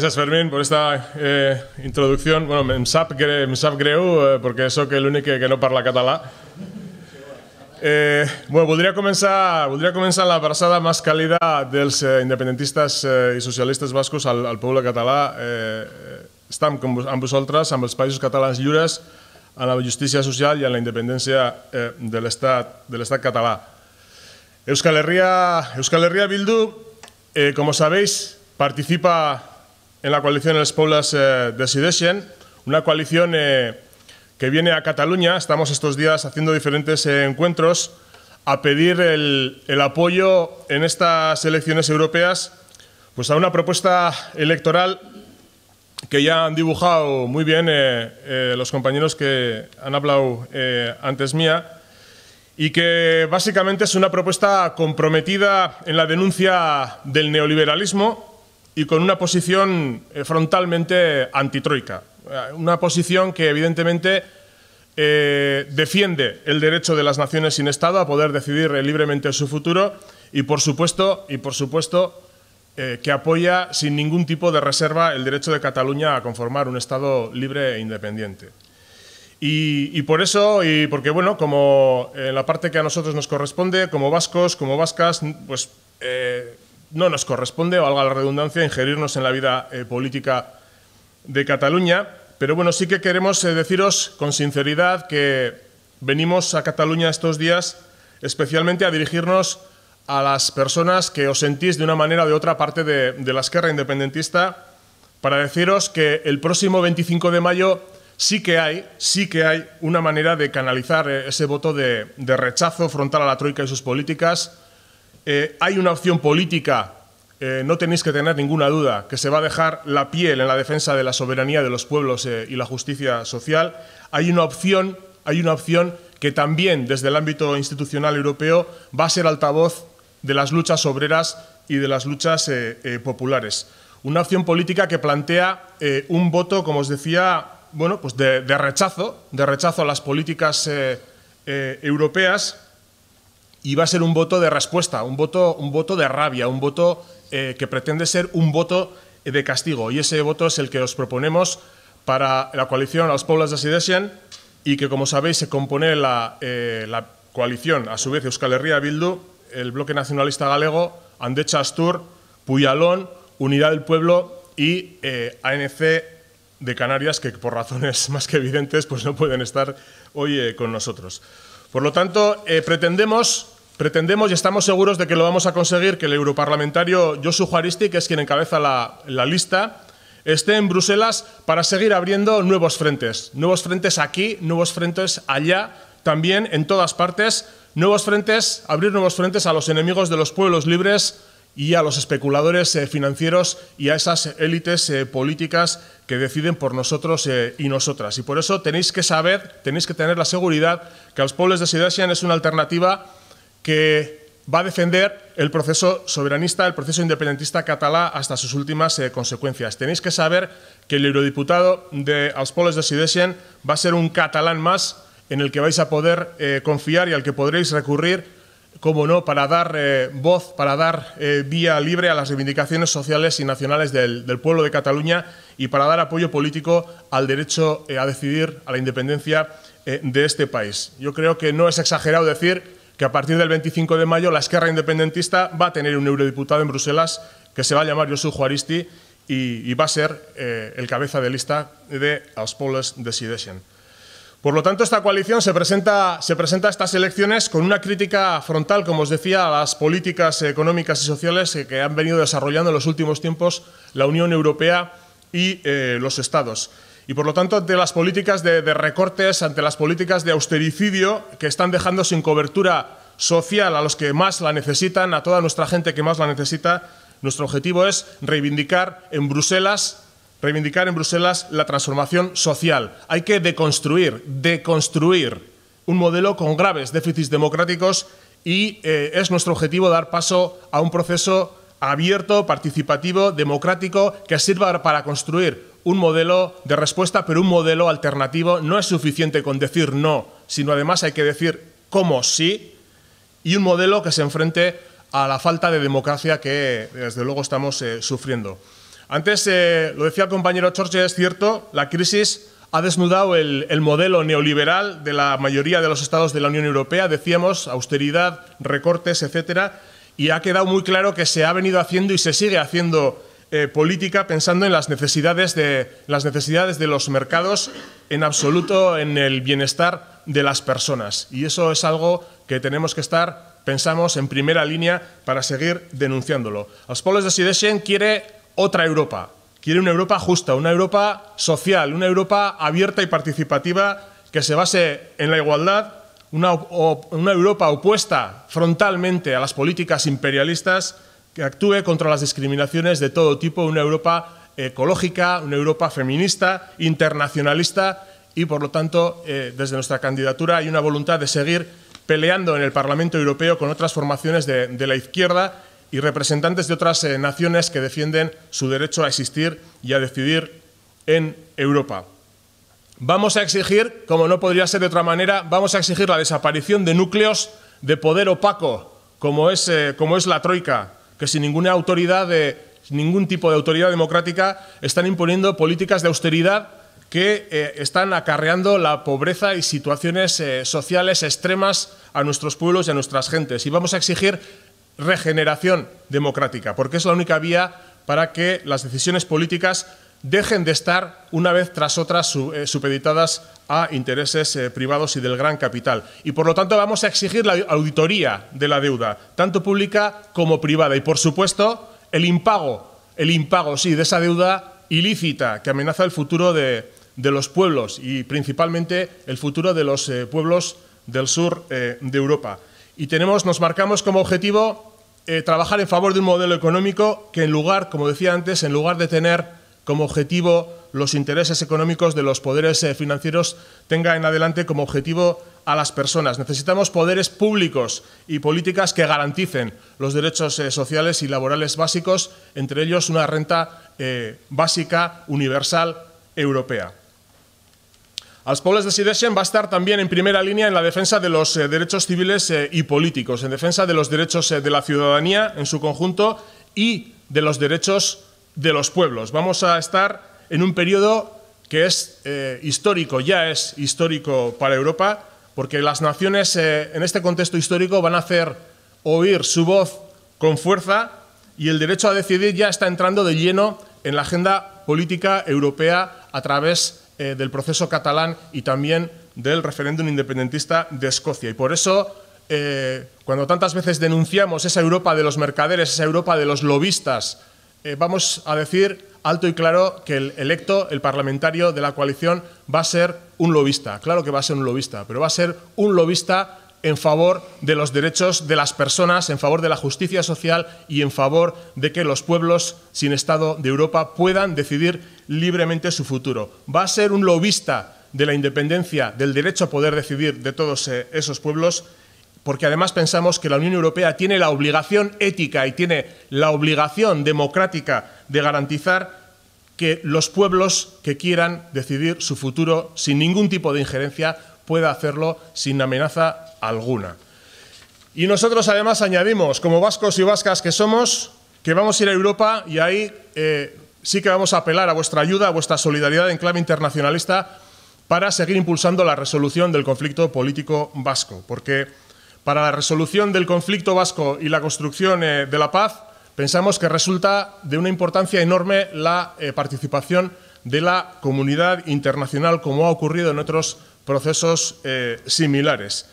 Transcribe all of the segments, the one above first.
gracias Fermín por esta eh, introducció. Bueno, em sap, gre em sap greu eh, perquè sóc l'únic que, que no parla català. Eh, bueno, voldria començar, voldria començar la versada més càlida dels eh, independentistes eh, i socialistes bascos al, al poble català. Eh, estem amb, amb vosaltres, amb els països catalans lliures, en la justícia social i en la independència eh, de l'estat català. Euskal Herria, Euskal Herria Bildu, eh, com sabeu, participa en la coalición eh, de las una coalición eh, que viene a Cataluña, estamos estos días haciendo diferentes encuentros, a pedir el, el, apoyo en estas elecciones europeas pues a una propuesta electoral que ya han dibujado muy bien eh, los compañeros que han hablado antes mía y que básicamente es una propuesta comprometida en la denuncia del neoliberalismo, y con una posición eh, frontalmente antitroika. Eh, una posición que evidentemente eh, defiende el derecho de las naciones sin Estado a poder decidir libremente su futuro y por supuesto, y por supuesto que apoya sin ningún tipo de reserva el derecho de Cataluña a conformar un Estado libre e independiente. Y, por eso, y porque bueno, como en la parte que a nosotros nos corresponde, como vascos, como vascas, pues no nos corresponde, o valga la redundancia, ingerirnos en la vida eh, política de Cataluña, pero bueno, sí que queremos eh, deciros con sinceridad que venimos a Cataluña estos días especialmente a dirigirnos a las personas que os sentís de una manera o de otra parte de, la esquerra independentista para deciros que el próximo 25 de mayo sí que hay, sí que hay una manera de canalizar eh, ese voto de, de rechazo frontal a la Troika y sus políticas, eh, hay una opción política, eh, no tenéis que tener ninguna duda, que se va a dejar la piel en la defensa de la soberanía de los pueblos eh, y la justicia social. Hay una opción, hay una opción que también desde el ámbito institucional europeo va a ser altavoz de las luchas obreras y de las luchas populares. Una opción política que plantea un voto, como os decía, bueno, pues de, rechazo, de rechazo a las políticas europeas, y va a ser un voto de respuesta, un voto, un voto de rabia, un voto eh, que pretende ser un voto de castigo. Y ese voto es el que os proponemos para la coalición a los pueblos de Sidesian y que, como sabéis, se compone eh, la, coalición, a su vez, Euskal Herria Bildu, el Bloque Nacionalista Galego, Andecha Astur, Puyalón, Unidad del Pueblo y eh, ANC de Canarias, que por razones más que evidentes pues no pueden estar hoy con nosotros. Por lo tanto, eh, pretendemos Pretendemos y estamos seguros de que lo vamos a conseguir que el europarlamentario Josu Juaristi, que es quien encabeza la, lista, esté en Bruselas para seguir abriendo nuevos frentes. Nuevos frentes aquí, nuevos frentes allá, también en todas partes. Nuevos frentes, abrir nuevos frentes a los enemigos de los pueblos libres y a los especuladores eh, financieros y a esas élites eh, políticas que deciden por nosotros eh, y nosotras. Y por eso tenéis que saber, tenéis que tener la seguridad que los pueblos de Sidesian es una alternativa que va a defender el proceso soberanista, el proceso independentista catalán hasta sus últimas consecuencias. Tenéis que saber que el eurodiputado de los pueblos de Sidesian va a ser un catalán más en el que vais a poder confiar y al que podréis recurrir como no, para dar eh, voz, para dar eh, vía libre a las reivindicaciones sociales y nacionales del, pueblo de Cataluña y para dar apoyo político al derecho eh, a decidir, a la independencia de este país. Yo creo que no es exagerado decir que a partir del 25 de mayo la Esquerra Independentista va a tener un eurodiputado en Bruselas que se va a llamar Josu Juaristi y, va a ser el cabeza de lista de los de Decideixen. Por lo tanto, esta coalición se presenta, a estas elecciones con una crítica frontal, como os decía, a las políticas económicas y sociales eh, que han venido desarrollando en los últimos tiempos la Unión Europea y eh, los Estados. Y por lo tanto, ante las políticas de, de, recortes, ante las políticas de austericidio que están dejando sin cobertura social a los que más la necesitan, a toda nuestra gente que más la necesita, nuestro objetivo es reivindicar en Bruselas reivindicar en Bruselas la transformación social. Hay que deconstruir, deconstruir un modelo con graves déficits democráticos y eh, es nuestro objetivo dar paso a un proceso abierto, participativo, democrático, que sirva para construir un modelo de respuesta, pero un modelo alternativo. No es suficiente con decir no, sino además hay que decir cómo sí y un modelo que se enfrente a la falta de democracia que desde luego estamos eh, sufriendo. Antes eh, lo decía el compañero George, es cierto, la crisis ha desnudado el, modelo neoliberal de la mayoría de los estados de la Unión Europea, decíamos, austeridad, recortes, etcétera, y ha quedado muy claro que se ha venido haciendo y se sigue haciendo eh, política pensando en las necesidades, de, las necesidades de los mercados, en absoluto en el bienestar de las personas. Y eso es algo que tenemos que estar, pensamos, en primera línea para seguir denunciándolo. pueblos de quiere otra Europa. Quiere una Europa justa, una Europa social, una Europa abierta y participativa que se base en la igualdad, una, Europa opuesta frontalmente a las políticas imperialistas, que actúe contra las discriminaciones de todo tipo, una Europa ecológica, una Europa feminista, internacionalista y, por lo tanto, eh, desde nuestra candidatura hay una voluntad de seguir peleando en el Parlamento Europeo con otras formaciones de la izquierda y representantes de otras eh, naciones que defienden su derecho a existir y a decidir en Europa. Vamos a exigir, como no podría ser de otra manera, vamos a exigir la desaparición de núcleos de poder opaco, como es, eh, como es la Troika, que sin ninguna autoridad, eh, ningún tipo de autoridad democrática, están imponiendo políticas de austeridad que están acarreando la pobreza y situaciones sociales extremas a nuestros pueblos y a nuestras gentes. Y vamos a exigir regeneración democrática, porque es la única vía para que las decisiones políticas dejen de estar una vez tras otra eh, supeditadas a intereses eh, privados y del gran capital. Y por lo tanto vamos a exigir la auditoría de la deuda, tanto pública como privada. Y por supuesto el impago, el impago sí, de esa deuda ilícita que amenaza el futuro de, los pueblos y principalmente el futuro de los eh, pueblos del sur de Europa. Y tenemos, nos marcamos como objetivo eh, trabajar en favor de un modelo económico que en lugar, como decía antes, en lugar de tener como objetivo los intereses económicos de los poderes eh, financieros, tenga en adelante como objetivo a las personas. Necesitamos poderes públicos y políticas que garanticen los derechos eh, sociales y laborales básicos, entre ellos una renta básica universal europea. Als de Sidesen va a estar también en primera línea en la defensa de los eh, derechos civiles eh, y políticos, en defensa de los derechos eh, de la ciudadanía en su conjunto y de los derechos de los pueblos. Vamos a estar en un periodo que es histórico, ya es histórico para Europa, porque las naciones en este contexto histórico van a hacer oír su voz con fuerza y el derecho a decidir ya está entrando de lleno en la agenda política europea a través eh, del proceso catalán y también del referéndum independentista de Escocia. Y por eso, eh, cuando tantas veces denunciamos esa Europa de los mercaderes, esa Europa de los lobistas, eh, vamos a decir alto y claro que el electo, el parlamentario de la coalición, va a ser un lobista. Claro que va a ser un lobista, pero va a ser un lobista en favor de los derechos de las personas, en favor de la justicia social y en favor de que los pueblos sin Estado de Europa puedan decidir libremente su futuro. Va a ser un lobista de la independencia, del derecho a poder decidir de todos eh, esos pueblos, porque además pensamos que la Unión Europea tiene la obligación ética y tiene la obligación democrática de garantizar que los pueblos que quieran decidir su futuro sin ningún tipo de injerencia puedan hacerlo sin amenaza alguna. Y nosotros además añadimos, como vascos y vascas que somos, que vamos a ir a Europa y ahí eh, sí que vamos a apelar a vuestra ayuda, a vuestra solidaridad en clave internacionalista para seguir impulsando la resolución del conflicto político vasco. Porque para la resolución del conflicto vasco y la construcción eh, de la paz, pensamos que resulta de una importancia enorme la eh, participación de la comunidad internacional, como ha ocurrido en otros procesos similares.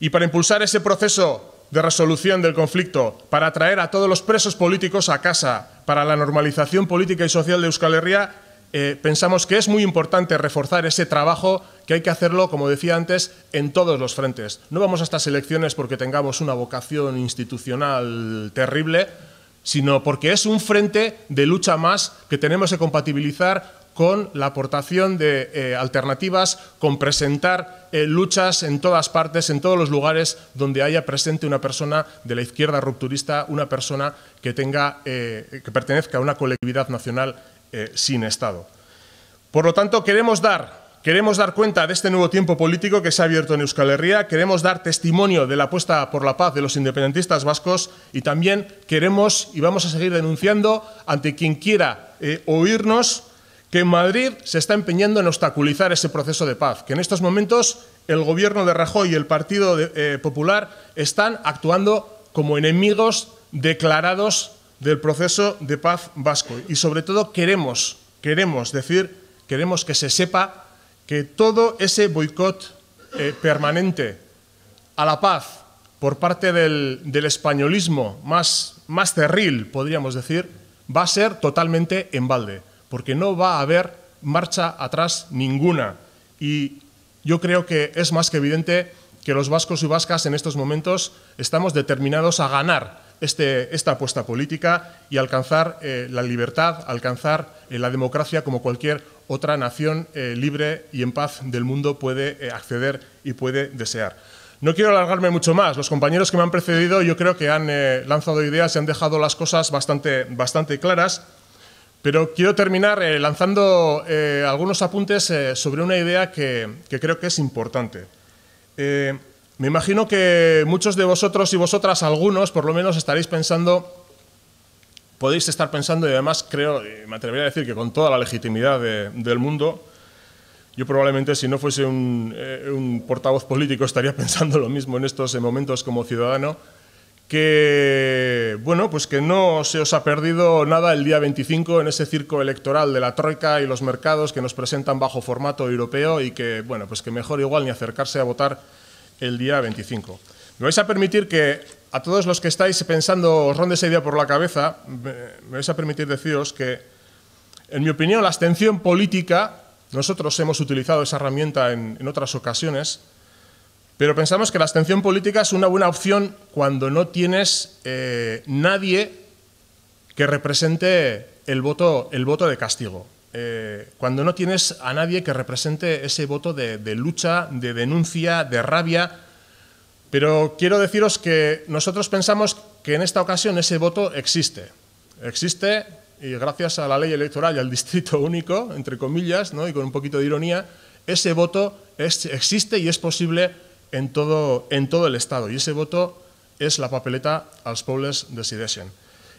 Y para impulsar ese proceso de resolución del conflicto, para traer a todos los presos políticos a casa, para la normalización política y social de Euskal Herria, eh, pensamos que es muy importante reforzar ese trabajo que hay que hacerlo, como decía antes, en todos los frentes. No vamos a estas elecciones porque tengamos una vocación institucional terrible, sino porque es un frente de lucha más que tenemos que compatibilizar con la aportación de eh, alternativas, con presentar eh, luchas en todas partes, en todos los lugares donde haya presente una persona de la izquierda rupturista, una persona que, tenga, eh, que pertenezca a una colectividad nacional sin Estado. Por lo tanto, queremos dar, queremos dar cuenta de este nuevo tiempo político que se ha abierto en Euskal Herria, queremos dar testimonio de la apuesta por la paz de los independentistas vascos y también queremos y vamos a seguir denunciando ante quien quiera oírnos que Madrid se está empeñando en obstaculizar ese proceso de paz, que en estos momentos el gobierno de Rajoy y el Partido eh, Popular están actuando como enemigos declarados del proceso de paz vasco. Y sobre todo queremos, queremos decir, queremos que se sepa que todo ese boicot eh, permanente a la paz por parte del, españolismo más, más podríamos decir, va a ser totalmente en balde porque no va a haber marcha atrás ninguna. Y yo creo que es más que evidente que los vascos y vascas en estos momentos estamos determinados a ganar este, esta apuesta política y alcanzar eh, la libertad, alcanzar eh, la democracia como cualquier otra nación eh, libre y en paz del mundo puede acceder y puede desear. No quiero alargarme mucho más. Los compañeros que me han precedido yo creo que han lanzado ideas y han dejado las cosas bastante claras. Pero quiero terminar eh, lanzando eh, algunos apuntes eh, sobre una idea que, creo que es importante. me imagino que muchos de vosotros y vosotras, algunos por lo menos, estaréis pensando, podéis estar pensando, y además creo, me atrevería a decir que con toda la legitimidad del mundo, yo probablemente si no fuese un portavoz político estaría pensando lo mismo en estos momentos como ciudadano, que bueno, pues que no se os ha perdido nada el día 25 en ese circo electoral de la troika y los mercados que nos presentan bajo formato europeo y que bueno, pues que mejor igual ni acercarse a votar el día 25. Me vais a permitir que a todos los que estáis pensando os ronde esa idea por la cabeza, me, vais a permitir deciros que en mi opinión la abstención política, nosotros hemos utilizado esa herramienta en otras ocasiones, pero pensamos que la abstención política es una buena opción cuando no tienes eh, nadie que represente el voto, el voto de castigo. Eh, cuando no tienes a nadie que represente ese voto de, lucha, de denuncia, de rabia. Pero quiero deciros que nosotros pensamos que en esta ocasión ese voto existe. Existe y gracias a la ley electoral y al distrito único, entre comillas, ¿no? y con un poquito de ironía, ese voto existe y es posible en todo, el Estado. Y ese voto es la papeleta als pobres de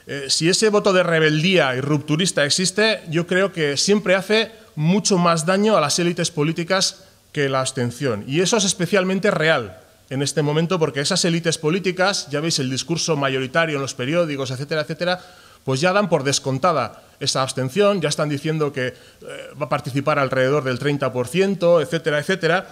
Eh, si ese voto de rebeldía y rupturista existe, yo creo que siempre hace mucho más daño a las élites políticas que la abstención. Y eso es especialmente real en este momento porque esas élites políticas, ya veis el discurso mayoritario en los periódicos, etcétera, etcétera, pues ya dan por descontada esa abstención, ya están diciendo que eh, va a participar alrededor del 30%, etcétera, etcétera.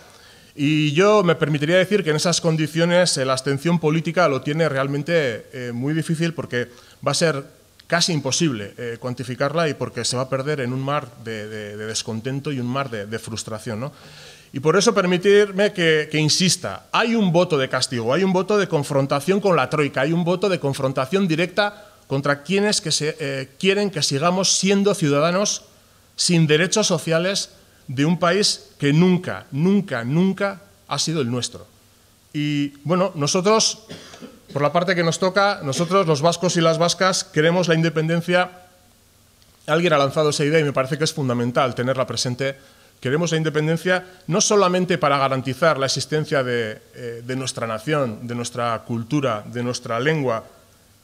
Y yo me permitiría decir que en esas condiciones eh, la abstención política lo tiene realmente eh, muy difícil porque va a ser casi imposible eh, cuantificarla y porque se va a perder en un mar de, descontento y un mar de, frustración. Y por eso permitirme que, insista, hay un voto de castigo, hay un voto de confrontación con la Troika, hay un voto de confrontación directa contra quienes quieren que sigamos siendo ciudadanos sin derechos sociales de un país que nunca, nunca, nunca ha sido el nuestro. Y bueno, nosotros, por la parte que nos toca, nosotros los vascos y las vascas queremos la independencia. Alguien ha lanzado esa idea y me parece que es fundamental tenerla presente. Queremos la independencia no solamente para garantizar la existencia de, eh, nuestra nación, de nuestra cultura, de nuestra lengua,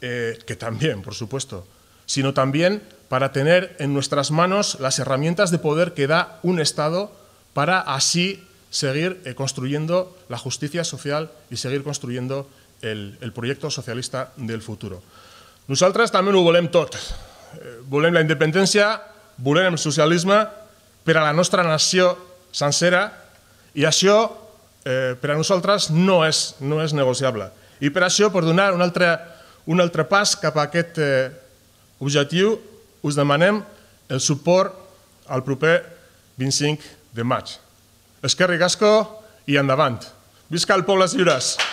eh, que también, por supuesto, sino también para tener en nuestras manos las herramientas de poder que da un Estado para así seguir eh, construyendo la justicia social y seguir construyendo el, proyecto socialista del futuro. Nosotras también lo volem todo. Eh, volem la independencia, volem el socialismo... pero la nuestra nació sansera y això eh, a no es no es negociable. Y para eso, por donar un otro un altre pas cap a eh, us demanem el suport al proper 25 de maig. Esquerri Gasco i endavant. Visca el de Lliures!